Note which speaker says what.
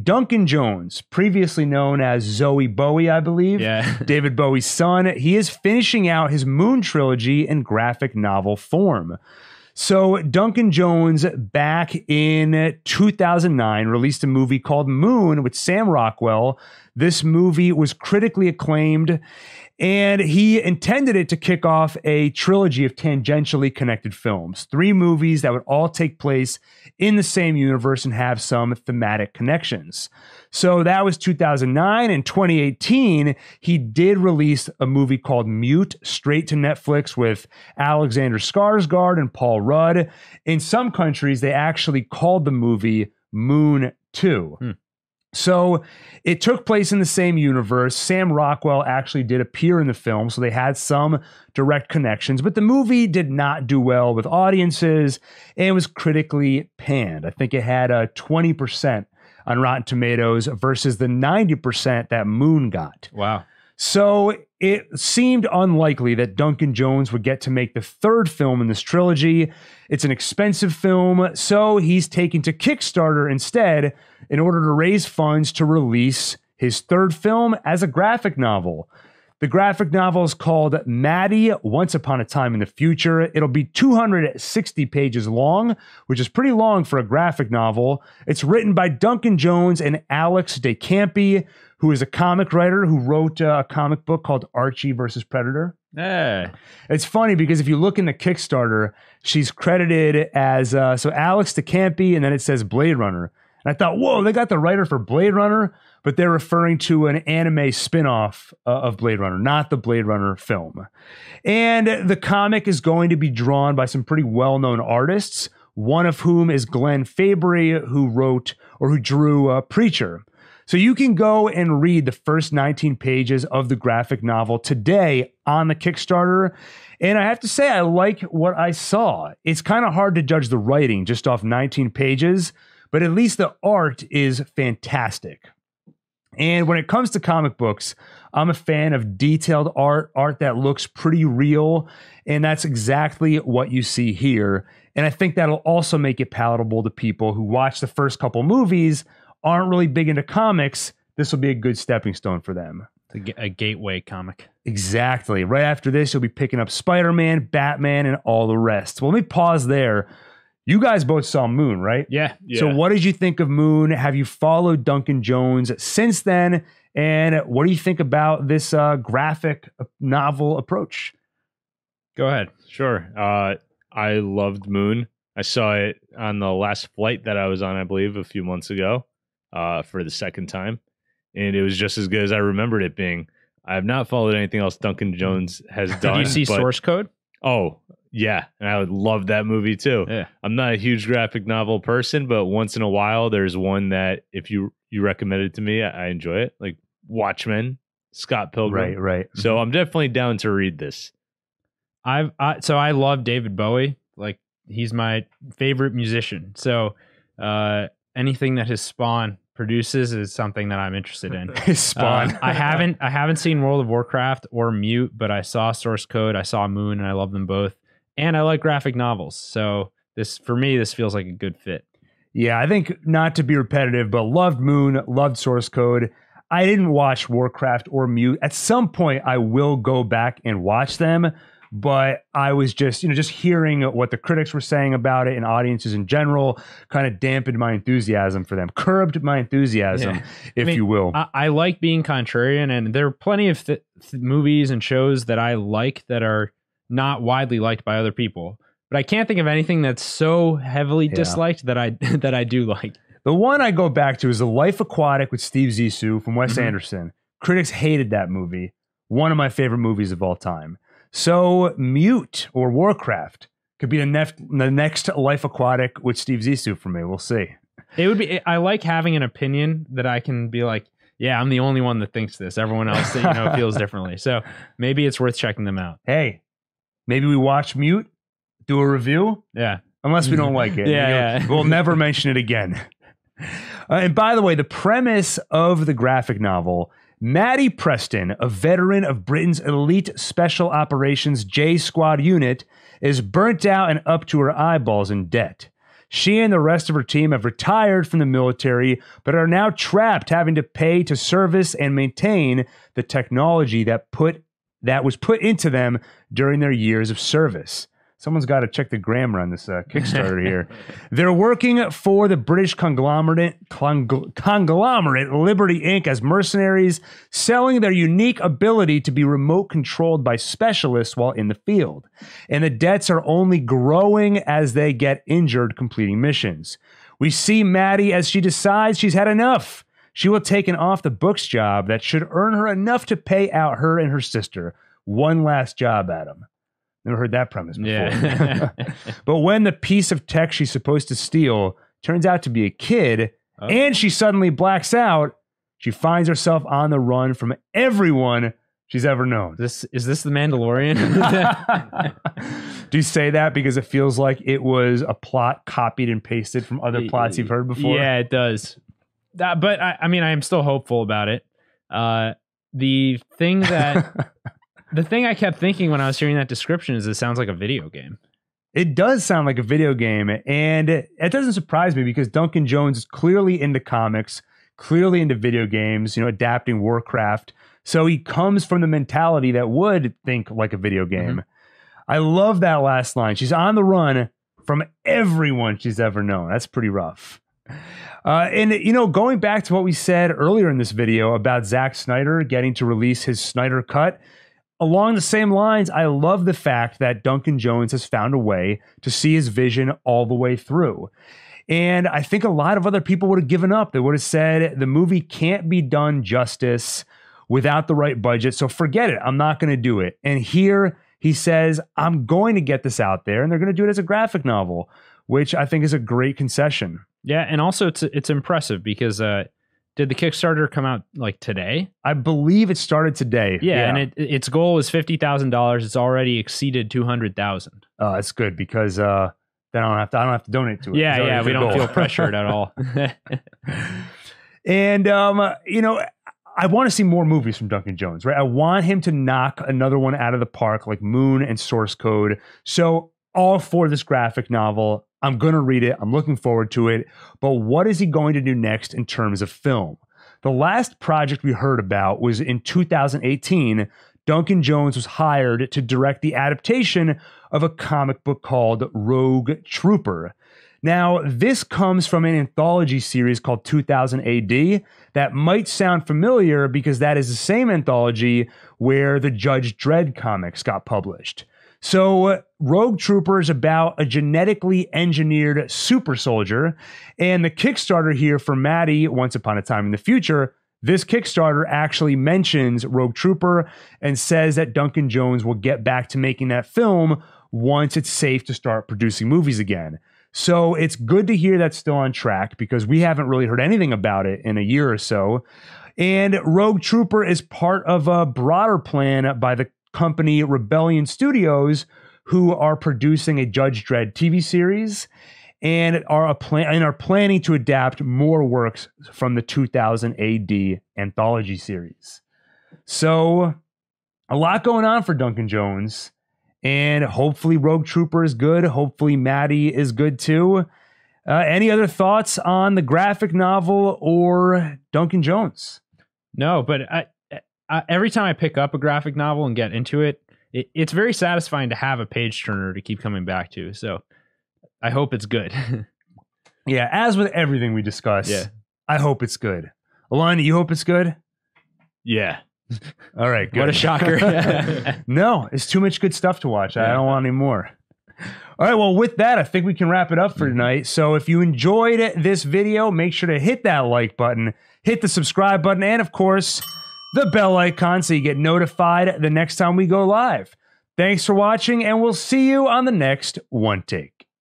Speaker 1: Duncan Jones, previously known as Zoe Bowie, I believe, yeah. David Bowie's son, he is finishing out his Moon trilogy in graphic novel form. So, Duncan Jones, back in 2009, released a movie called Moon with Sam Rockwell this movie was critically acclaimed, and he intended it to kick off a trilogy of tangentially connected films, three movies that would all take place in the same universe and have some thematic connections. So that was 2009. and 2018, he did release a movie called Mute straight to Netflix with Alexander Skarsgård and Paul Rudd. In some countries, they actually called the movie Moon 2. Hmm. So it took place in the same universe. Sam Rockwell actually did appear in the film, so they had some direct connections, but the movie did not do well with audiences and was critically panned. I think it had a 20% on Rotten Tomatoes versus the 90% that Moon got. Wow. So it seemed unlikely that Duncan Jones would get to make the third film in this trilogy. It's an expensive film, so he's taken to Kickstarter instead in order to raise funds to release his third film as a graphic novel. The graphic novel is called Maddie Once Upon a Time in the Future. It'll be 260 pages long, which is pretty long for a graphic novel. It's written by Duncan Jones and Alex DeCampi, who is a comic writer who wrote uh, a comic book called Archie versus Predator. Hey, It's funny because if you look in the Kickstarter, she's credited as uh, so Alex DeCampi, and then it says Blade Runner. And I thought, whoa, they got the writer for Blade Runner, but they're referring to an anime spin-off uh, of Blade Runner, not the Blade Runner film. And the comic is going to be drawn by some pretty well-known artists, one of whom is Glenn Fabry, who wrote or who drew uh, Preacher. So you can go and read the first 19 pages of the graphic novel today on the Kickstarter. And I have to say, I like what I saw. It's kind of hard to judge the writing just off 19 pages, but at least the art is fantastic. And when it comes to comic books, I'm a fan of detailed art, art that looks pretty real. And that's exactly what you see here. And I think that'll also make it palatable to people who watch the first couple movies, aren't really big into comics. This will be a good stepping stone for them.
Speaker 2: It's a, a gateway comic.
Speaker 1: Exactly. Right after this, you'll be picking up Spider Man, Batman, and all the rest. Well, let me pause there you guys both saw Moon, right? Yeah, yeah. So, what did you think of Moon? Have you followed Duncan Jones since then? And what do you think about this uh, graphic uh, novel approach?
Speaker 2: Go ahead. Sure. Uh, I loved Moon. I saw it on the last flight that I was on, I believe, a few months ago uh, for the second time. And it was just as good as I remembered it being. I have not followed anything else Duncan Jones has done. Did you see source code? Oh, yeah. And I would love that movie too. Yeah. I'm not a huge graphic novel person, but once in a while there's one that if you you recommend it to me, I, I enjoy it. Like Watchmen, Scott Pilgrim. Right, right. So mm-hmm. I'm definitely down to read this. I've I, so I love David Bowie. Like he's my favorite musician. So uh anything that has spawned produces is something that I'm interested in. Um, Spawn. Uh, I haven't I haven't seen World of Warcraft or Mute, but I saw Source Code, I saw Moon, and I love them both. And I like graphic novels, so this for me this feels like a good fit.
Speaker 1: Yeah, I think not to be repetitive, but loved Moon, loved Source Code. I didn't watch Warcraft or Mute. At some point, I will go back and watch them but I was just, you know, just hearing what the critics were saying about it and audiences in general kind of dampened my enthusiasm for them, curbed my enthusiasm, yeah. if I mean, you will. I,
Speaker 2: I, like being contrarian, and there are plenty of th- th- movies and shows that I like that are not widely liked by other people. But I can't think of anything that's so heavily yeah. disliked that I that I do like. The one I go back to is The Life
Speaker 1: Aquatic with Steve Zissou from Wes mm-hmm. Anderson. Critics hated that movie. One of my favorite movies of all time. So Mute or Warcraft could be the next the next Life Aquatic with Steve Zissou for me. We'll see.
Speaker 2: It would be. I like having an opinion that I can be like, yeah, I'm the only one that thinks this. Everyone else, that, you know, feels differently. So maybe it's worth checking them out. Hey, maybe we watch Mute, do a review. Yeah.
Speaker 1: Unless we don't like it. yeah, you know, yeah. We'll never mention it again. Uh, and by the way, the premise of the graphic novel Maddie Preston, a veteran of Britain's elite special operations J Squad unit, is burnt out and up to her eyeballs in debt. She and the rest of her team have retired from the military, but are now trapped having to pay to service and maintain the technology that put that was put into them during their years of service someone's got to check the grammar on this uh, Kickstarter here. They're working for the British conglomerate, conglomerate Liberty Inc. as mercenaries, selling their unique ability to be remote controlled by specialists while in the field. And the debts are only growing as they get injured completing missions. We see Maddie as she decides she's had enough. She will take an off the books job that should earn her enough to pay out her and her sister. One last job, Adam. Never heard that premise before. Yeah. but when the piece of tech she's supposed to steal turns out to be a kid oh. and she suddenly blacks out, she finds herself on the run from everyone she's ever known. This is this the Mandalorian? Do you say that because it feels like it was
Speaker 2: a plot copied and pasted from other plots you've heard before? Yeah, it does. That, but I, I mean, I am still hopeful about it. Uh, the thing that the thing I kept thinking when I was hearing that description is it sounds like a video game. It does sound like a video
Speaker 1: game, and it, it doesn't surprise me because Duncan Jones is clearly into comics, clearly into video games, you know, adapting Warcraft. So he comes from the mentality that would think like a video mm-hmm. game. Mm-hmm. I love that last line. She's on the run from everyone she's ever known. That's pretty rough. Uh, and, you know, going back to what we said earlier in this video about Zack Snyder getting to release his Snyder Cut, along the same lines, I love the fact that Duncan Jones has found a way to see his vision all the way through. And I think a lot of other people would have given up. They would have said the movie can't be done justice without the right budget. So forget it. I'm not going to do it. And here he says, I'm going to get this out there and they're going to do it as a graphic novel, which I think is a great concession.
Speaker 2: Yeah. And also, it's, it's impressive because uh, did the Kickstarter come out like today? I believe it started today. Yeah, yeah. and it, its goal is fifty thousand dollars. It's already exceeded two hundred thousand. Oh, uh, that's good because uh, then I don't have to. I don't have to donate to it. Yeah, yeah. We don't goal. feel pressured at all.
Speaker 1: and um, you know, I want to see more movies from Duncan Jones, right? I want him to knock another one out of the park, like Moon and Source Code. So all for this graphic novel. I'm going to read it. I'm looking forward to it. But what is he going to do next in terms of film? The last project we heard about was in 2018. Duncan Jones was hired to direct the adaptation of a comic book called Rogue Trooper. Now, this comes from an anthology series called 2000 AD that might sound familiar because that is the same anthology where the Judge Dredd comics got published. So, Rogue Trooper is about a genetically engineered super soldier. And the Kickstarter here for Maddie, Once Upon a Time in the Future, this Kickstarter actually mentions Rogue Trooper and says that Duncan Jones will get back to making that film once it's safe to start producing movies again. So it's good to hear that's still on track because we haven't really heard anything about it in a year or so. And Rogue Trooper is part of a broader plan by the company Rebellion Studios, who are producing a Judge Dredd TV series and are plan- and are planning to adapt more works from the 2000 AD anthology series. So, a lot going on for Duncan Jones, and hopefully Rogue Trooper is good. Hopefully Maddie is good too. Uh, any other thoughts on the graphic novel or
Speaker 2: Duncan Jones? No, but I, every time I pick up a graphic novel and get into it, it it's very satisfying to have a page turner to keep coming back to. So I hope it's good. yeah, as with everything we discuss, yeah. I hope it's good.
Speaker 1: Alana, you hope it's good? Yeah. All right. Good. What a shocker. no, it's too much good stuff to watch. Yeah. I don't want any more. All right, well, with that, I think we can wrap it up for mm-hmm. tonight. So if you enjoyed this video, make sure to hit that like button, hit the subscribe button, and of course, the bell icon so you get notified the next time we go live. Thanks for watching, and we'll see you on the next One Take.